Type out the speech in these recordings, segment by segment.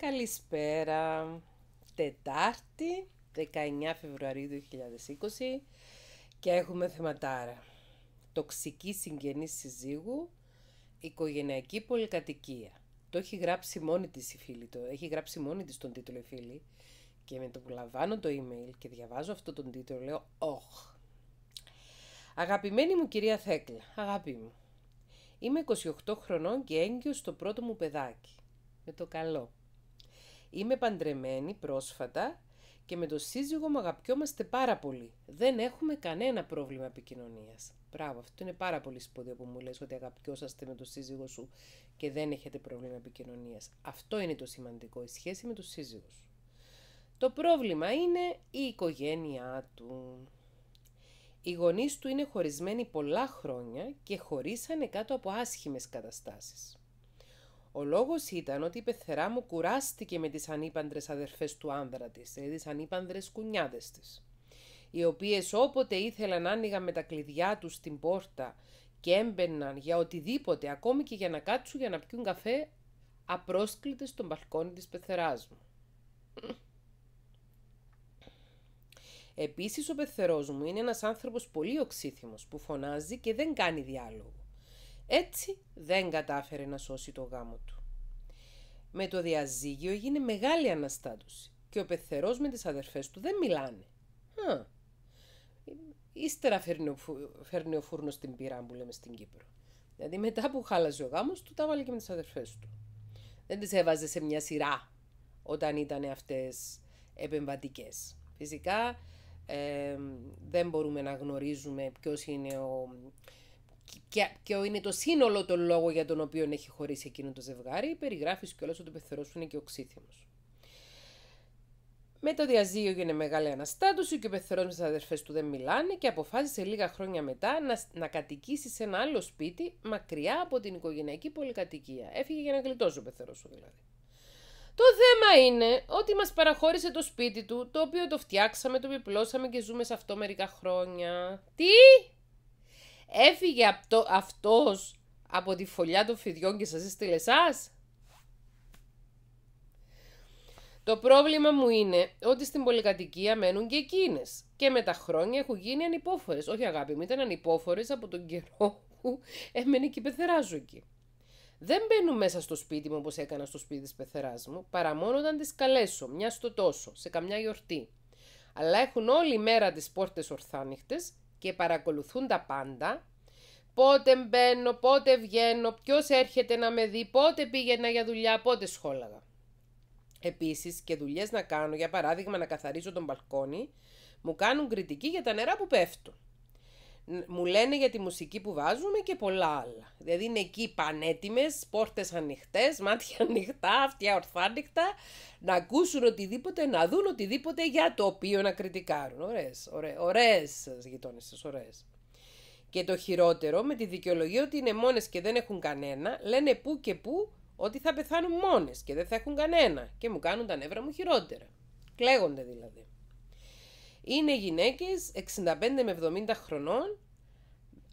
Καλησπέρα, Τετάρτη, 19 Φεβρουαρίου 2020 και έχουμε θεματάρα. Τοξική συγγενή συζύγου, οικογενειακή πολυκατοικία. Το έχει γράψει μόνη της η φίλη το, έχει γράψει μόνη της τον τίτλο η φίλη και με το που λαμβάνω το email και διαβάζω αυτό τον τίτλο λέω «Οχ». Αγαπημένη μου κυρία Θέκλα, αγάπη μου, είμαι 28 χρονών και έγκυος στο πρώτο μου παιδάκι. Με το καλό. Είμαι παντρεμένη πρόσφατα και με τον σύζυγο μου αγαπιόμαστε πάρα πολύ. Δεν έχουμε κανένα πρόβλημα επικοινωνίας. Μπράβο, αυτό είναι πάρα πολύ σπουδαίο που μου λες ότι αγαπιόσαστε με τον σύζυγο σου και δεν έχετε πρόβλημα επικοινωνίας. Αυτό είναι το σημαντικό, η σχέση με τον σύζυγο σου. Το πρόβλημα είναι η οικογένειά του. Οι γονείς του είναι χωρισμένοι πολλά χρόνια και χωρίσανε κάτω από άσχημες καταστάσεις. Ο λόγος ήταν ότι η πεθερά μου κουράστηκε με τις ανήπαντρες αδερφές του άνδρα της δηλαδή ε, τις ανήπαντρες κουνιάδες της, οι οποίες όποτε ήθελαν άνοιγαν με τα κλειδιά τους την πόρτα και έμπαιναν για οτιδήποτε, ακόμη και για να κάτσουν για να πιούν καφέ, απρόσκλητες στον μπαλκόνι της πεθεράς μου. Επίσης ο πεθερός μου είναι ένας άνθρωπος πολύ οξύθυμος που φωνάζει και δεν κάνει διάλογο. Έτσι δεν κατάφερε να σώσει το γάμο του. Με το διαζύγιο έγινε μεγάλη αναστάτωση και ο πεθερός με τις αδερφές του δεν μιλάνε. Χα. Ύστερα φέρνει ο, φου... φούρνος στην πυρά που λέμε στην Κύπρο. Δηλαδή μετά που χάλαζε ο γάμος του τα βάλε και με τις αδερφές του. Δεν τις έβαζε σε μια σειρά όταν ήταν αυτές επεμβατικές. Φυσικά ε, δεν μπορούμε να γνωρίζουμε ποιος είναι ο και, είναι το σύνολο των λόγων για τον οποίο έχει χωρίσει εκείνο το ζευγάρι, περιγράφει κιόλας ότι ο πεθερός σου είναι και ο οξύθυμος. Με το διαζύγιο έγινε μεγάλη αναστάτωση και ο πεθερός με τις αδερφές του δεν μιλάνε και αποφάσισε λίγα χρόνια μετά να, να κατοικήσει σε ένα άλλο σπίτι μακριά από την οικογενειακή πολυκατοικία. Έφυγε για να γλιτώσει ο πεθερός σου δηλαδή. Το θέμα είναι ότι μας παραχώρησε το σπίτι του, το οποίο το φτιάξαμε, το επιπλώσαμε και ζούμε σε αυτό μερικά χρόνια. Τι! Έφυγε αυτό, αυτός από τη φωλιά των φιδιών και σας έστειλε εσάς. Το πρόβλημα μου είναι ότι στην πολυκατοικία μένουν και εκείνες. Και με τα χρόνια έχουν γίνει ανυπόφορες. Όχι, αγάπη μου, ήταν ανυπόφορες από τον καιρό που έμενε και η εκεί. Δεν μπαίνουν μέσα στο σπίτι μου όπως έκανα στο σπίτι της πεθεράς μου, παρά μόνο όταν τις καλέσω, μια στο τόσο, σε καμιά γιορτή. Αλλά έχουν όλη μέρα τις πόρτες ορθάνυχτες και παρακολουθούν τα πάντα. Πότε μπαίνω, πότε βγαίνω, ποιος έρχεται να με δει, πότε πήγαινα για δουλειά, πότε σχόλαγα. Επίσης και δουλειές να κάνω, για παράδειγμα να καθαρίζω τον μπαλκόνι, μου κάνουν κριτική για τα νερά που πέφτουν μου λένε για τη μουσική που βάζουμε και πολλά άλλα. Δηλαδή είναι εκεί πανέτοιμες, πόρτες ανοιχτές, μάτια ανοιχτά, αυτιά ορθάνυχτα, να ακούσουν οτιδήποτε, να δουν οτιδήποτε για το οποίο να κριτικάρουν. Ωραίες, ωραίε γειτόνισε, γειτόνισσες, Και το χειρότερο, με τη δικαιολογία ότι είναι μόνες και δεν έχουν κανένα, λένε που και που ότι θα πεθάνουν μόνες και δεν θα έχουν κανένα και μου κάνουν τα νεύρα μου χειρότερα. Κλαίγονται δηλαδή είναι γυναίκες 65 με 70 χρονών,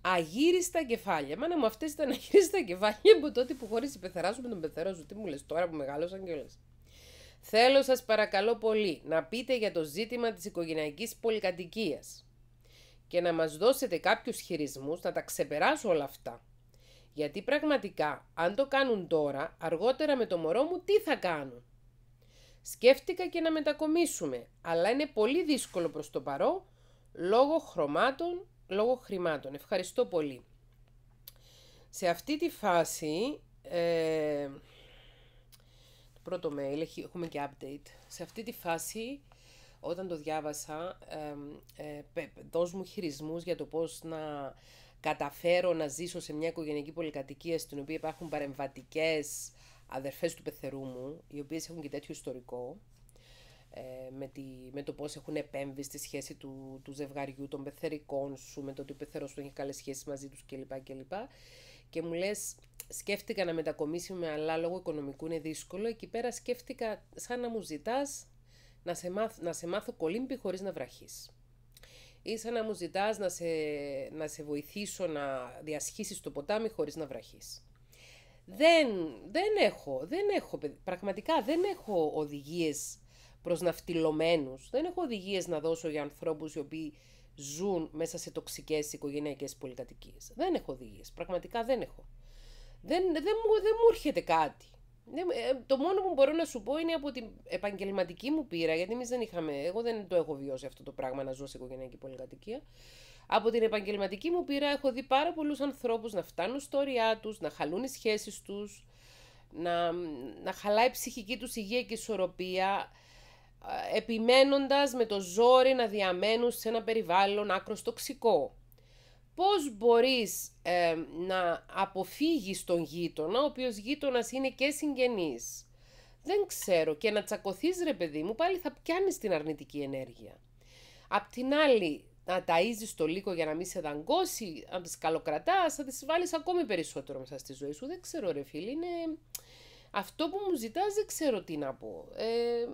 αγύριστα κεφάλια. Μάνα μου αυτές ήταν αγύριστα κεφάλια από τότε που χωρίς η με τον πεθερό σου. Τι μου λες τώρα που μεγάλωσαν και όλες. Θέλω σας παρακαλώ πολύ να πείτε για το ζήτημα της οικογενειακής πολυκατοικίας και να μας δώσετε κάποιους χειρισμούς να τα ξεπεράσω όλα αυτά. Γιατί πραγματικά, αν το κάνουν τώρα, αργότερα με το μωρό μου τι θα κάνουν. Σκέφτηκα και να μετακομίσουμε, αλλά είναι πολύ δύσκολο προς το παρό, λόγω χρωμάτων, λόγω χρημάτων. Ευχαριστώ πολύ. Σε αυτή τη φάση, ε, το πρώτο mail, έχουμε και update. Σε αυτή τη φάση, όταν το διάβασα, ε, ε, δώσ' μου χειρισμούς για το πώς να καταφέρω να ζήσω σε μια οικογενειακή πολυκατοικία στην οποία υπάρχουν παρεμβατικές αδερφές του πεθερού μου, οι οποίες έχουν και τέτοιο ιστορικό, ε, με, τη, με το πώς έχουν επέμβει στη σχέση του, του ζευγαριού, των πεθερικών σου, με το ότι ο πεθερός του έχει καλές σχέσεις μαζί τους κλπ. Και μου λες, σκέφτηκα να με αλλά λόγω οικονομικού είναι δύσκολο. Εκεί πέρα σκέφτηκα σαν να μου ζητάς να σε, να σε μάθω κολύμπι χωρίς να βραχείς. Ή σαν να μου ζητάς να σε, να σε βοηθήσω να διασχίσεις το ποτάμι χωρίς να βραχείς. Δεν, δεν έχω, δεν έχω, πραγματικά δεν έχω οδηγίες προς ναυτιλωμένους. Δεν έχω οδηγίες να δώσω για ανθρώπους οι οποίοι ζουν μέσα σε τοξικές οικογενειακές πολυκατοικίες. Δεν έχω οδηγίες, πραγματικά δεν έχω. Δεν, δεν, μου, δεν μου έρχεται κάτι. Ε, ε, το μόνο που μπορώ να σου πω είναι από την επαγγελματική μου πείρα, γιατί εμείς δεν είχαμε, εγώ δεν το έχω βιώσει αυτό το πράγμα να ζω σε οικογενειακή πολυκατοικία. Από την επαγγελματική μου πείρα έχω δει πάρα πολλούς ανθρώπους να φτάνουν στο όρια τους, να χαλούν οι σχέσεις τους, να, να χαλάει η ψυχική τους υγεία και ισορροπία, ε, επιμένοντας με το ζόρι να διαμένουν σε ένα περιβάλλον άκρος τοξικό. Πώς μπορείς ε, να αποφύγεις τον γείτονα, ο οποίος γείτονας είναι και συγγενής. Δεν ξέρω και να τσακωθείς ρε παιδί μου, πάλι θα πιάνεις την αρνητική ενέργεια. Απ' την άλλη, να ταΐζεις το λύκο για να μην σε δαγκώσει, αν τις καλοκρατάς, θα τις βάλεις ακόμη περισσότερο μέσα στη ζωή σου. Δεν ξέρω ρε φίλε, είναι... Αυτό που μου ζητάς δεν ξέρω τι να πω. Ε,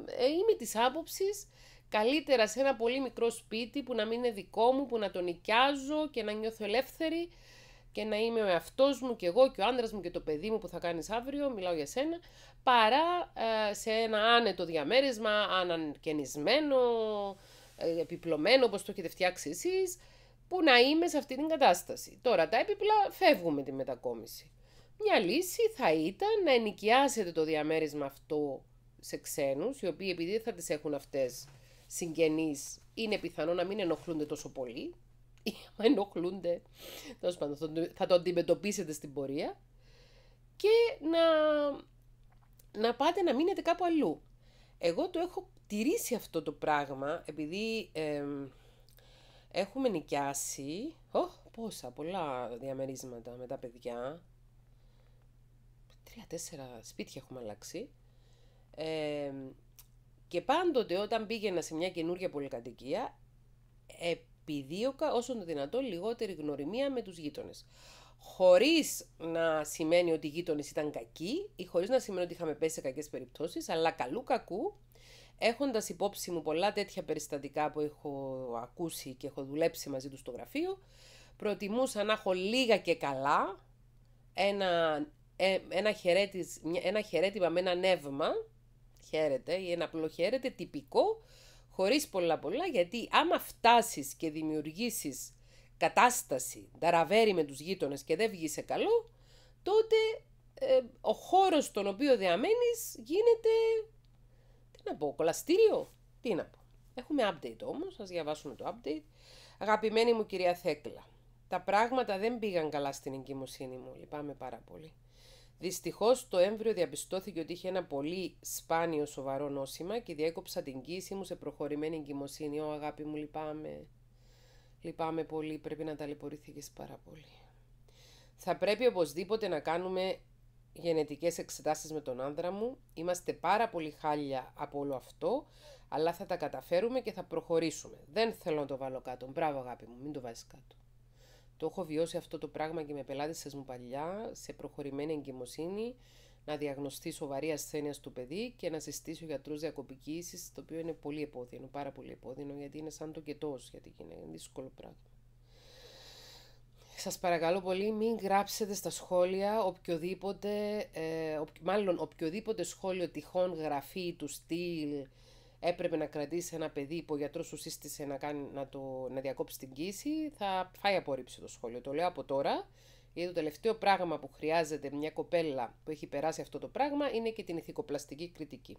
ε, είμαι της άποψης καλύτερα σε ένα πολύ μικρό σπίτι που να μην είναι δικό μου, που να τον νοικιάζω και να νιώθω ελεύθερη και να είμαι ο εαυτός μου και εγώ και ο άντρας μου και το παιδί μου που θα κάνεις αύριο, μιλάω για σένα, παρά ε, σε ένα άνετο διαμέρισμα, ανακαινισμένο, επιπλωμένο όπως το έχετε φτιάξει εσείς, που να είμαι σε αυτή την κατάσταση. Τώρα τα έπιπλα φεύγουν με τη μετακόμιση. Μια λύση θα ήταν να ενοικιάσετε το διαμέρισμα αυτό σε ξένους, οι οποίοι επειδή θα τις έχουν αυτές συγγενείς, είναι πιθανό να μην ενοχλούνται τόσο πολύ, ή να ενοχλούνται, θα το αντιμετωπίσετε στην πορεία, και να, να πάτε να μείνετε κάπου αλλού. Εγώ το έχω τηρήσει αυτό το πράγμα, επειδή έχουμε νοικιάσει πόσα, πολλά διαμερίσματα με τα παιδιά, τρία-τέσσερα σπίτια έχουμε αλλάξει, και πάντοτε όταν πήγαινα σε μια καινούργια πολυκατοικία, επιδίωκα όσο το δυνατόν λιγότερη γνωριμία με τους γείτονες χωρίς να σημαίνει ότι οι γείτονες ήταν κακοί ή χωρίς να σημαίνει ότι είχαμε πέσει σε κακές περιπτώσεις, αλλά καλού κακού, Έχοντας υπόψη μου πολλά τέτοια περιστατικά που έχω ακούσει και έχω δουλέψει μαζί τους στο γραφείο, προτιμούσα να έχω λίγα και καλά ένα, ε, ένα, ένα χαιρέτημα με ένα νεύμα, χαίρεται ή ένα απλό χαίρεται τυπικό, χωρίς πολλά πολλά, γιατί άμα φτάσεις και δημιουργήσεις κατάσταση ταραβέρι με τους γείτονες και δεν βγει καλό, τότε ε, ο χώρος στον οποίο διαμένεις γίνεται, τι να πω, κολαστήριο, τι να πω. Έχουμε update όμως, ας διαβάσουμε το update. Αγαπημένη μου κυρία Θέκλα, τα πράγματα δεν πήγαν καλά στην εγκυμοσύνη μου, λυπάμαι πάρα πολύ. Δυστυχώς το έμβριο διαπιστώθηκε ότι είχε ένα πολύ σπάνιο σοβαρό νόσημα και διέκοψα την κύση μου σε προχωρημένη εγκυμοσύνη. Ω αγάπη μου λυπάμαι. Λυπάμαι πολύ, πρέπει να ταλαιπωρήθηκες πάρα πολύ. Θα πρέπει οπωσδήποτε να κάνουμε γενετικές εξετάσεις με τον άνδρα μου. Είμαστε πάρα πολύ χάλια από όλο αυτό, αλλά θα τα καταφέρουμε και θα προχωρήσουμε. Δεν θέλω να το βάλω κάτω. Μπράβο αγάπη μου, μην το βάζεις κάτω. Το έχω βιώσει αυτό το πράγμα και με πελάτες σας μου παλιά, σε προχωρημένη εγκυμοσύνη να διαγνωστεί σοβαρή ασθένεια στο παιδί και να συστήσει ο γιατρός διακοπική ίση, το οποίο είναι πολύ επώδυνο, πάρα πολύ επώδυνο, γιατί είναι σαν το κετό για την γυναίκα. Είναι δύσκολο πράγμα. Σας παρακαλώ πολύ μην γράψετε στα σχόλια οποιοδήποτε, ε, μάλλον οποιοδήποτε σχόλιο τυχόν γραφή του στυλ έπρεπε να κρατήσει ένα παιδί που ο γιατρο σου σύστησε να, κάνει, να, το, να διακόψει την κοίηση, θα φάει απόρριψη το σχόλιο. Το λέω από τώρα, γιατί το τελευταίο πράγμα που χρειάζεται μια κοπέλα που έχει περάσει αυτό το πράγμα είναι και την ηθικοπλαστική κριτική.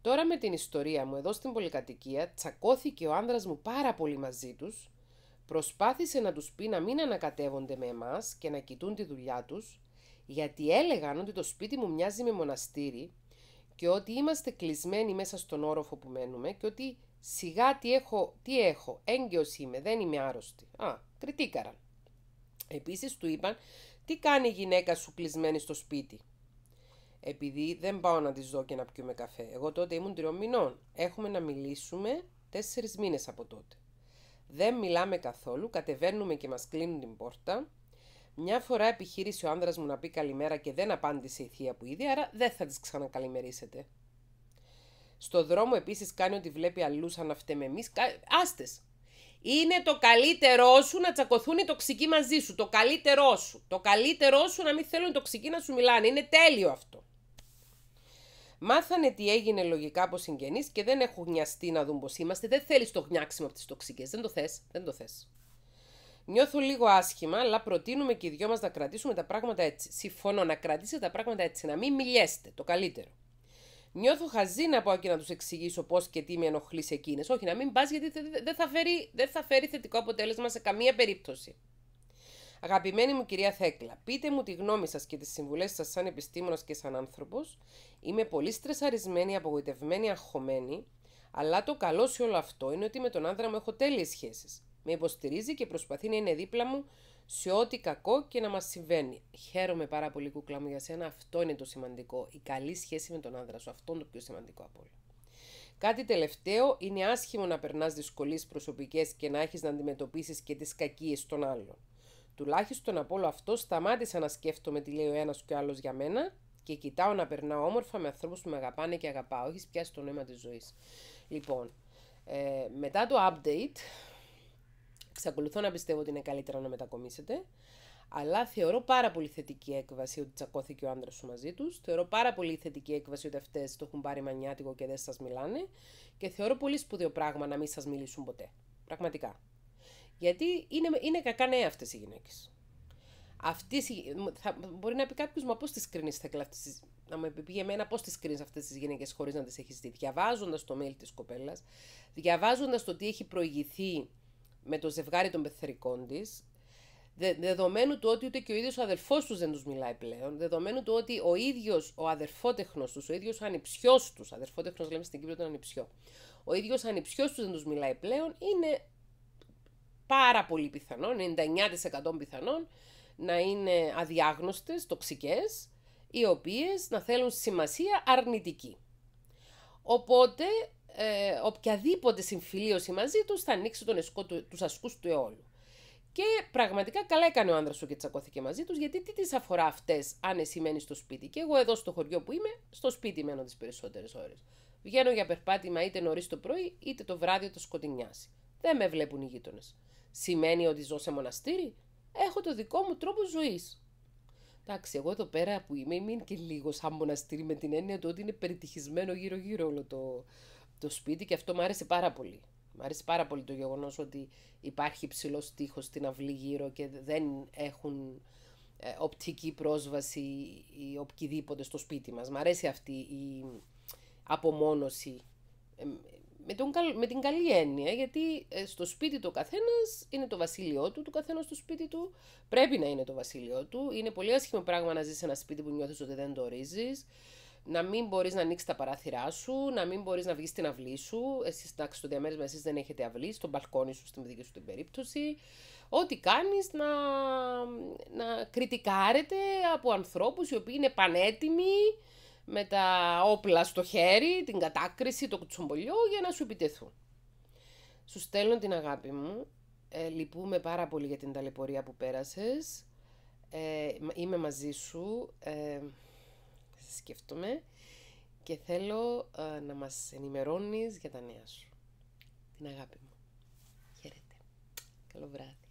Τώρα με την ιστορία μου εδώ στην πολυκατοικία τσακώθηκε ο άνδρας μου πάρα πολύ μαζί τους, προσπάθησε να τους πει να μην ανακατεύονται με εμάς και να κοιτούν τη δουλειά τους, γιατί έλεγαν ότι το σπίτι μου μοιάζει με μοναστήρι και ότι είμαστε κλεισμένοι μέσα στον όροφο που μένουμε και ότι σιγά τι έχω, τι έχω, έγκυος είμαι, δεν είμαι άρρωστη. Α, κριτήκαραν. Επίσης του είπαν τι κάνει η γυναίκα σου κλεισμένη στο σπίτι. Επειδή δεν πάω να της δω και να πιούμε καφέ. Εγώ τότε ήμουν τριών Έχουμε να μιλήσουμε τέσσερις μήνες από τότε. Δεν μιλάμε καθόλου, κατεβαίνουμε και μας κλείνουν την πόρτα. Μια φορά επιχείρησε ο άνδρας μου να πει καλημέρα και δεν απάντησε η θεία που είδε, άρα δεν θα της ξανακαλημερίσετε. Στο δρόμο επίσης κάνει ότι βλέπει αλλούς σαν να φταίμε εμεί. Άστες! Είναι το καλύτερό σου να τσακωθούν οι τοξικοί μαζί σου. Το καλύτερό σου. Το καλύτερό σου να μην θέλουν οι τοξικοί να σου μιλάνε. Είναι τέλειο αυτό. Μάθανε τι έγινε λογικά από συγγενείς και δεν έχουν γνιαστεί να δουν πώς είμαστε. Δεν θέλεις το γνιάξιμο από τις τοξικές. Δεν το θες. Δεν το θες. Νιώθω λίγο άσχημα, αλλά προτείνουμε και οι δυο μας να κρατήσουμε τα πράγματα έτσι. Συμφωνώ να κρατήσετε τα πράγματα έτσι, να μην μιλιέστε. Το καλύτερο. Νιώθω χαζή να πάω και να τους εξηγήσω πώς και τι με ενοχλείς σε εκείνες. Όχι, να μην πας γιατί δεν θα, φέρει, δεν θα φέρει θετικό αποτέλεσμα σε καμία περίπτωση. Αγαπημένη μου κυρία Θέκλα, πείτε μου τη γνώμη σας και τις συμβουλές σας σαν επιστήμονας και σαν άνθρωπος. Είμαι πολύ στρεσαρισμένη, απογοητευμένη, αγχωμένη. Αλλά το καλό σε όλο αυτό είναι ότι με τον άνδρα μου έχω τέλειες σχέσεις. Με υποστηρίζει και προσπαθεί να είναι δίπλα μου σε ό,τι κακό και να μας συμβαίνει. Χαίρομαι πάρα πολύ κούκλα μου για σένα, αυτό είναι το σημαντικό. Η καλή σχέση με τον άνδρα σου, αυτό είναι το πιο σημαντικό από όλα. Κάτι τελευταίο, είναι άσχημο να περνάς δυσκολίες προσωπικές και να έχεις να αντιμετωπίσεις και τις κακίες των άλλων. Τουλάχιστον από όλο αυτό σταμάτησα να σκέφτομαι τι λέει ο ένας και ο άλλος για μένα και κοιτάω να περνάω όμορφα με ανθρώπους που με αγαπάνε και αγαπάω. Έχεις πιάσει το νόημα της ζωής. Λοιπόν, ε, μετά το update Ξακολουθώ να πιστεύω ότι είναι καλύτερα να μετακομίσετε. Αλλά θεωρώ πάρα πολύ θετική έκβαση ότι τσακώθηκε ο άντρας σου μαζί τους. Θεωρώ πάρα πολύ θετική έκβαση ότι αυτές το έχουν πάρει μανιάτικο και δεν σας μιλάνε. Και θεωρώ πολύ σπουδαίο πράγμα να μην σας μιλήσουν ποτέ. Πραγματικά. Γιατί είναι, είναι κακά νέα αυτές οι γυναίκες. Αυτή, μπορεί να πει κάποιος, μα πώς τις κρίνεις, θα Να μου πει εμένα πώς τις κρίνεις αυτές τις γυναίκες χωρίς να τις έχεις δει. Διαβάζοντας το mail της κοπέλας, διαβάζοντας το τι έχει προηγηθεί με το ζευγάρι των πεθερικών της, Δε, δεδομένου του ότι ούτε και ο ίδιος ο αδερφό τους δεν τους μιλάει πλέον, δεδομένου του ότι ο ίδιος ο αδερφότεχνος τους, ο ίδιος ο του, τους, αδερφότεχνος λέμε στην Κύπρο τον ανιψιό, ο ίδιος ο τους δεν τους μιλάει πλέον, είναι πάρα πολύ πιθανό, 99% πιθανόν, να είναι αδιάγνωστες, τοξικές, οι οποίες να θέλουν σημασία αρνητική. Οπότε ε, οποιαδήποτε συμφιλίωση μαζί τους θα ανοίξει τον εσκό του, τους ασκούς του αιώλου. Και πραγματικά καλά έκανε ο άνδρας σου και τσακώθηκε μαζί τους, γιατί τι τις αφορά αυτές, αν εσύ μένεις στο σπίτι. Και εγώ εδώ στο χωριό που είμαι, στο σπίτι μένω τις περισσότερες ώρες. Βγαίνω για περπάτημα είτε νωρίς το πρωί, είτε το βράδυ όταν σκοτεινιάσει. Δεν με βλέπουν οι γείτονες. Σημαίνει ότι ζω σε μοναστήρι. Έχω το δικό μου τρόπο ζωής. Εντάξει, εγώ εδώ πέρα που είμαι, είμαι και λίγο σαν μοναστήρι με την έννοια του ότι είναι περιτυχισμένο γύρω-γύρω όλο το, το σπίτι και αυτό μου άρεσε πάρα πολύ. Μ' άρεσε πάρα πολύ το γεγονός ότι υπάρχει ψηλό τείχος στην αυλή γύρω και δεν έχουν ε, οπτική πρόσβαση οι οποιοδήποτε στο σπίτι μας. Μ' αρέσει αυτή η απομόνωση ε, με, τον, με την καλή έννοια, γιατί ε, στο σπίτι του ο καθένας είναι το βασίλειό του, του καθένας στο σπίτι του πρέπει να είναι το βασίλειό του. Είναι πολύ άσχημο πράγμα να ζεις σε ένα σπίτι που νιώθεις ότι δεν το ορίζει να μην μπορείς να ανοίξεις τα παράθυρά σου, να μην μπορείς να βγεις στην αυλή σου. Εσείς, εντάξει, στο διαμέρισμα εσείς δεν έχετε αυλή, στο μπαλκόνι σου, στην δική σου την περίπτωση. Ό,τι κάνεις να, να κριτικάρετε από ανθρώπους οι οποίοι είναι πανέτοιμοι με τα όπλα στο χέρι, την κατάκριση, το κουτσομπολιό για να σου επιτεθούν. Σου στέλνω την αγάπη μου. Ε, λυπούμε πάρα πολύ για την ταλαιπωρία που πέρασες. Ε, είμαι μαζί σου. Ε, σκέφτομαι και θέλω ε, να μας ενημερώνεις για τα νέα σου. Την αγάπη μου. Χαίρετε. Καλό βράδυ.